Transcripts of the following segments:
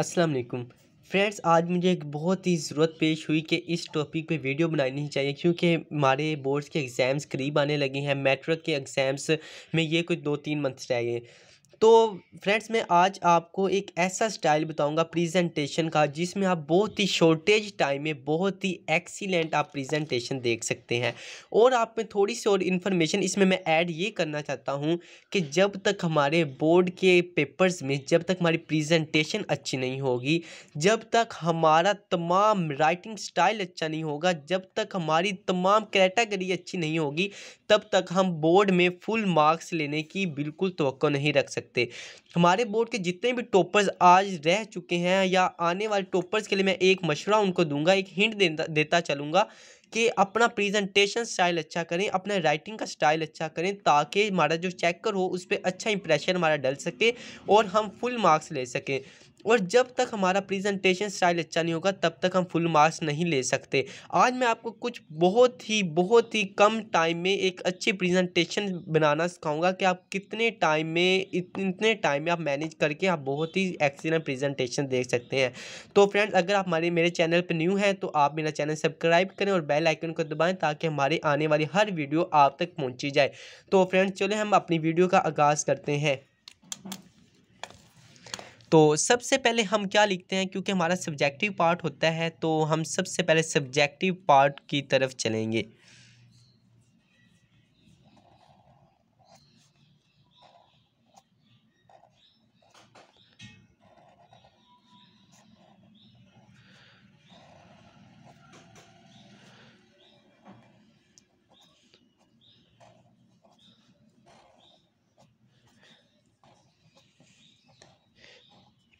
अस्सलाम वालेकुम फ्रेंड्स आज मुझे एक बहुत ही ज़रूरत पेश हुई कि इस टॉपिक पे वीडियो बनानी ही चाहिए क्योंकि हमारे बोर्ड्स के एग्ज़ाम्स करीब आने लगे हैं मेट्रिक के एग्ज़ाम्स में ये कुछ दो तीन मंथ्स रह गए तो फ्रेंड्स मैं आज आपको एक ऐसा स्टाइल बताऊंगा प्रेजेंटेशन का जिसमें आप बहुत ही शॉर्टेज टाइम में बहुत ही एक्सीलेंट आप प्रेजेंटेशन देख सकते हैं और आप में थोड़ी सी और इन्फॉर्मेशन इसमें मैं ऐड ये करना चाहता हूँ कि जब तक हमारे बोर्ड के पेपर्स में जब तक हमारी प्रेजेंटेशन अच्छी नहीं होगी जब तक हमारा तमाम राइटिंग स्टाइल अच्छा नहीं होगा जब तक हमारी तमाम कैटेगरी अच्छी नहीं होगी तब तक हम बोर्ड में फुल मार्क्स लेने की बिल्कुल तो नहीं रख सकते सकते हमारे बोर्ड के जितने भी टॉपर्स आज रह चुके हैं या आने वाले टॉपर्स के लिए मैं एक मशवरा उनको दूंगा एक हिंट देता देता चलूँगा कि अपना प्रेजेंटेशन स्टाइल अच्छा करें अपना राइटिंग का स्टाइल अच्छा करें ताकि हमारा जो चेकर हो उस पर अच्छा इंप्रेशन हमारा डल सके और हम फुल मार्क्स ले सकें और जब तक हमारा प्रेजेंटेशन स्टाइल अच्छा नहीं होगा तब तक हम फुल मार्क्स नहीं ले सकते आज मैं आपको कुछ बहुत ही बहुत ही कम टाइम में एक अच्छी प्रेजेंटेशन बनाना सिखाऊंगा कि आप कितने टाइम में इतने टाइम में आप मैनेज करके आप बहुत ही एक्सीलेंट प्रेजेंटेशन देख सकते हैं तो फ्रेंड्स अगर आप हमारे मेरे चैनल पर न्यू हैं तो आप मेरा चैनल सब्सक्राइब करें और बेल आइकन को दबाएँ ताकि हमारे आने वाली हर वीडियो आप तक पहुँची जाए तो फ्रेंड्स चले हम अपनी वीडियो का आगाज़ करते हैं तो सबसे पहले हम क्या लिखते हैं क्योंकि हमारा सब्जेक्टिव पार्ट होता है तो हम सबसे पहले सब्जेक्टिव पार्ट की तरफ चलेंगे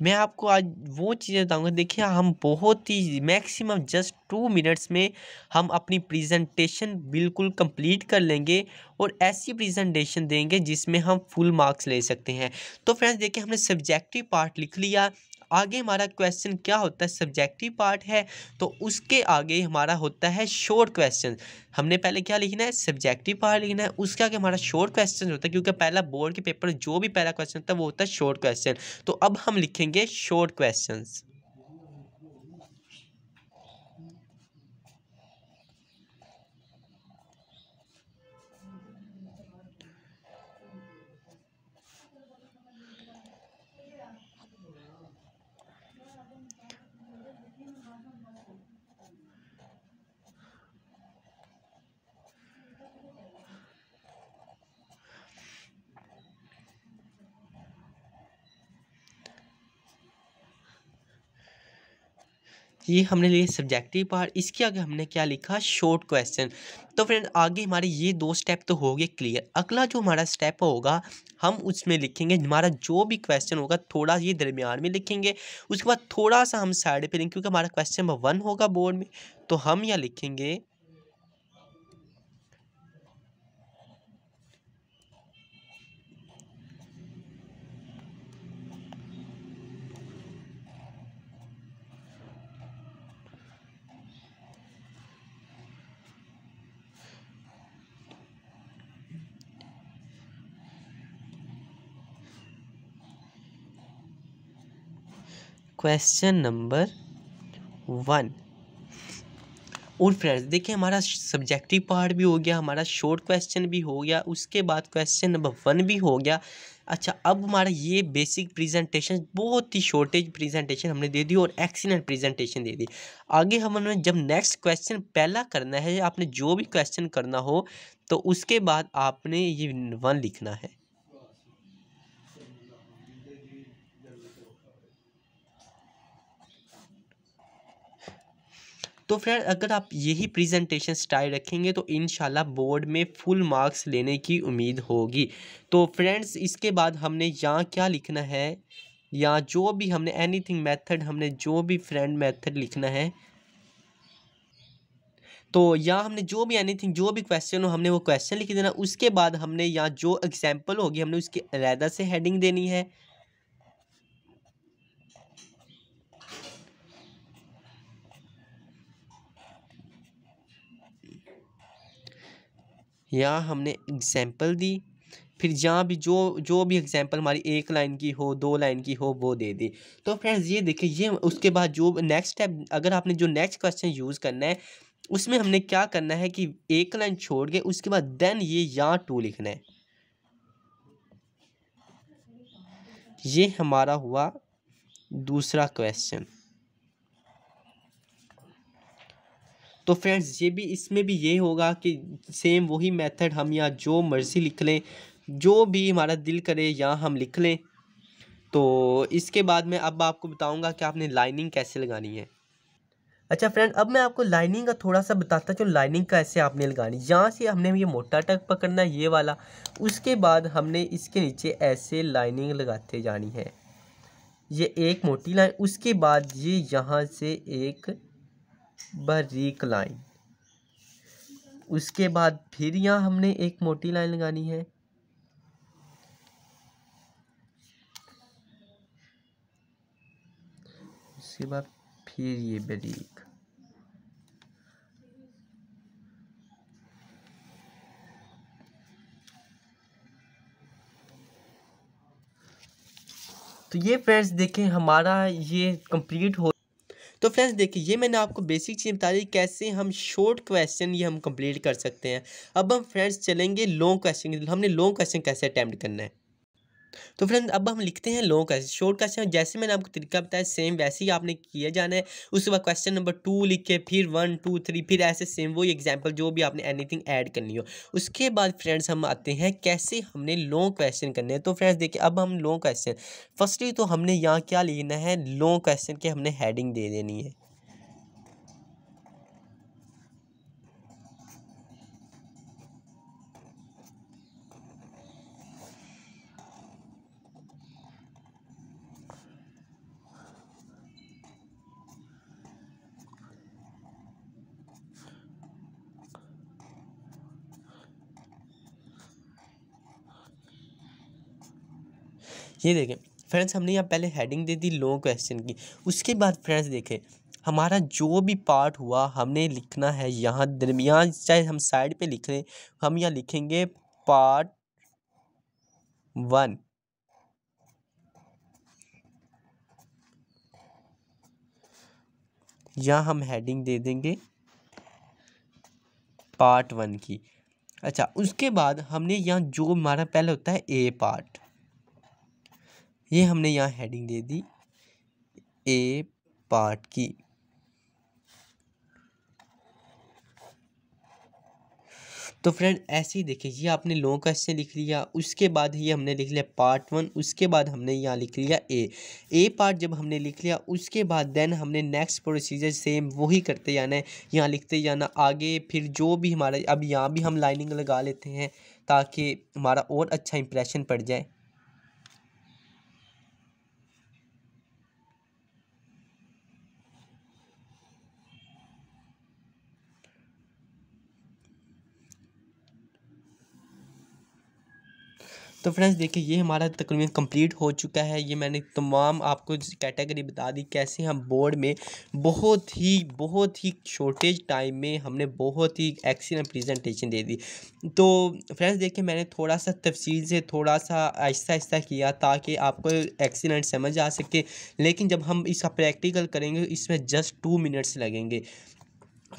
मैं आपको आज वो चीज़ें बताऊंगा देखिए हम बहुत ही मैक्सिमम जस्ट टू मिनट्स में हम अपनी प्रेजेंटेशन बिल्कुल कंप्लीट कर लेंगे और ऐसी प्रेजेंटेशन देंगे जिसमें हम फुल मार्क्स ले सकते हैं तो फ्रेंड्स देखिए हमने सब्जेक्टिव पार्ट लिख लिया आगे हमारा क्वेश्चन क्या होता है सब्जेक्टिव पार्ट है तो उसके आगे हमारा होता है शॉर्ट क्वेश्चन हमने पहले क्या लिखना है सब्जेक्टिव पार्ट लिखना है उसके आगे हमारा शॉर्ट क्वेश्चन होता है क्योंकि पहला बोर्ड के पेपर जो भी पहला क्वेश्चन होता है वो होता है शॉर्ट क्वेश्चन तो अब हम लिखेंगे शॉर्ट क्वेश्चन ये हमने लिए सब्जेक्टिव पार्ट इसके आगे हमने क्या लिखा शॉर्ट क्वेश्चन तो फ्रेंड आगे हमारे ये दो स्टेप तो हो गए क्लियर अगला जो हमारा स्टेप होगा हम उसमें लिखेंगे हमारा जो भी क्वेश्चन होगा थोड़ा ये दरमियान में लिखेंगे उसके बाद थोड़ा सा हम साइड पर लिखेंगे क्योंकि हमारा क्वेश्चन नंबर वन होगा बोर्ड में तो हम यह लिखेंगे क्वेश्चन नंबर वन और फ्रेंड्स देखिए हमारा सब्जेक्टिव पार्ट भी हो गया हमारा शॉर्ट क्वेश्चन भी हो गया उसके बाद क्वेश्चन नंबर वन भी हो गया अच्छा अब हमारा ये बेसिक प्रेजेंटेशन बहुत ही शॉर्टेज प्रेजेंटेशन हमने दे दी और एक्सीलेंट प्रेजेंटेशन दे दी आगे हमने जब नेक्स्ट क्वेश्चन पहला करना है आपने जो भी क्वेश्चन करना हो तो उसके बाद आपने ये वन लिखना है तो फ्रेंड अगर आप यही प्रेजेंटेशन स्टाइल रखेंगे तो इन बोर्ड में फुल मार्क्स लेने की उम्मीद होगी तो फ्रेंड्स इसके बाद हमने यहाँ क्या लिखना है या जो भी हमने एनीथिंग मेथड हमने जो भी फ्रेंड मेथड लिखना है तो यहाँ हमने जो भी एनीथिंग जो भी क्वेश्चन हो हमने वो क्वेश्चन लिख देना उसके बाद हमने यहाँ जो एग्जाम्पल होगी हमने उसके अलहदा से हेडिंग देनी है यहाँ हमने एग्जाम्पल दी फिर जहाँ भी जो जो भी एग्जाम्पल हमारी एक लाइन की हो दो लाइन की हो वो दे दी तो फ्रेंड्स ये देखिए ये उसके बाद जो नेक्स्ट स्टेप अगर आपने जो नेक्स्ट क्वेश्चन यूज़ करना है उसमें हमने क्या करना है कि एक लाइन छोड़ के उसके बाद देन ये या टू लिखना है ये हमारा हुआ दूसरा क्वेश्चन तो फ्रेंड्स ये भी इसमें भी ये होगा कि सेम वही मेथड हम यहाँ जो मर्ज़ी लिख लें जो भी हमारा दिल करे यहाँ हम लिख लें तो इसके बाद में अब आपको बताऊंगा कि आपने लाइनिंग कैसे लगानी है अच्छा फ्रेंड अब मैं आपको लाइनिंग का थोड़ा सा बताता चलूँ लाइनिंग कैसे आपने लगानी यहाँ से हमने ये मोटा टक पकड़ना ये वाला उसके बाद हमने इसके नीचे ऐसे लाइनिंग लगाते जानी है ये एक मोटी लाइन उसके बाद ये यहाँ से एक बारीक लाइन उसके बाद फिर यहाँ हमने एक मोटी लाइन लगानी है उसके बाद फिर ये बारीक तो ये फ्रेंड्स देखें हमारा ये कंप्लीट हो तो फ्रेंड्स देखिए ये मैंने आपको बेसिक चीज़ बता दी कैसे हम शॉर्ट क्वेश्चन ये हम कंप्लीट कर सकते हैं अब हम फ्रेंड्स चलेंगे लॉन्ग क्वेश्चन हमने लॉन्ग क्वेश्चन कैसे अटैम्प्ट करना है तो फ्रेंड अब हम लिखते हैं लॉन्ग क्वेश्चन शॉर्ट क्वेश्चन जैसे मैंने आपको तरीका बताया सेम वैसे ही आपने किया जाना है उसके बाद क्वेश्चन नंबर टू लिख के फिर वन टू थ्री फिर ऐसे सेम वही एग्जाम्पल जो भी आपने एनीथिंग ऐड करनी हो उसके बाद फ्रेंड्स हम आते हैं कैसे हमने लॉन्ग क्वेश्चन करने हैं तो फ्रेंड्स देखिए अब हम लॉन्ग क्वेश्चन फर्स्टली तो हमने यहाँ क्या लिखना है लॉन्ग क्वेश्चन के हमने हेडिंग दे देनी है ये देखें फ्रेंड्स हमने यहाँ पहले हेडिंग दे दी लॉन्ग क्वेश्चन की उसके बाद फ्रेंड्स देखें हमारा जो भी पार्ट हुआ हमने लिखना है यहाँ दरमियान चाहे हम साइड पे लिख रहे हम यहाँ लिखेंगे पार्ट वन यहाँ हम हेडिंग दे देंगे पार्ट वन की अच्छा उसके बाद हमने यहाँ जो हमारा पहले होता है ए पार्ट ये हमने यहाँ हेडिंग दे दी ए पार्ट की तो फ्रेंड ऐसे ही देखिए ये आपने लोगों का हिस्से लिख लिया उसके बाद ये हमने लिख लिया पार्ट वन उसके बाद हमने यहाँ लिख लिया ए ए पार्ट जब हमने लिख लिया उसके बाद देन हमने नेक्स्ट प्रोसीजर सेम वही करते जाना है यहाँ लिखते जाना आगे फिर जो भी हमारा अब यहाँ भी हम लाइनिंग लगा लेते हैं ताकि हमारा और अच्छा इंप्रेशन पड़ जाए तो फ्रेंड्स देखिए ये हमारा तकरीबन कंप्लीट हो चुका है ये मैंने तमाम आपको कैटेगरी बता दी कैसे हम बोर्ड में बहुत ही बहुत ही शॉर्टेज टाइम में हमने बहुत ही एक्सीलेंट प्रेजेंटेशन दे दी तो फ्रेंड्स देखिए मैंने थोड़ा सा तफसील से थोड़ा सा आहिस्ता आहिस्ता किया ताकि आपको एक्सीलेंट समझ आ सके लेकिन जब हम इसका प्रैक्टिकल करेंगे इसमें जस्ट टू मिनट्स लगेंगे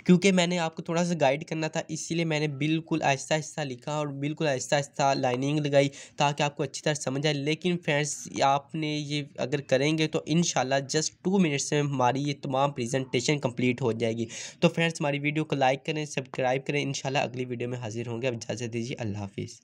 क्योंकि मैंने आपको थोड़ा सा गाइड करना था इसीलिए मैंने बिल्कुल आहिस्ता आहिस्ता लिखा और बिल्कुल आहिस्ता आहिस्ता लाइनिंग लगाई ताकि आपको अच्छी तरह समझ आए लेकिन फ्रेंड्स आपने ये अगर करेंगे तो इन जस्ट टू मिनट्स में हमारी ये तमाम प्रेजेंटेशन कंप्लीट हो जाएगी तो फ्रेंड्स हमारी वीडियो को लाइक करें सब्सक्राइब करें इन अगली वीडियो में हाजिर होंगे अब इजाज़त दीजिए अल्लाह हाफिज़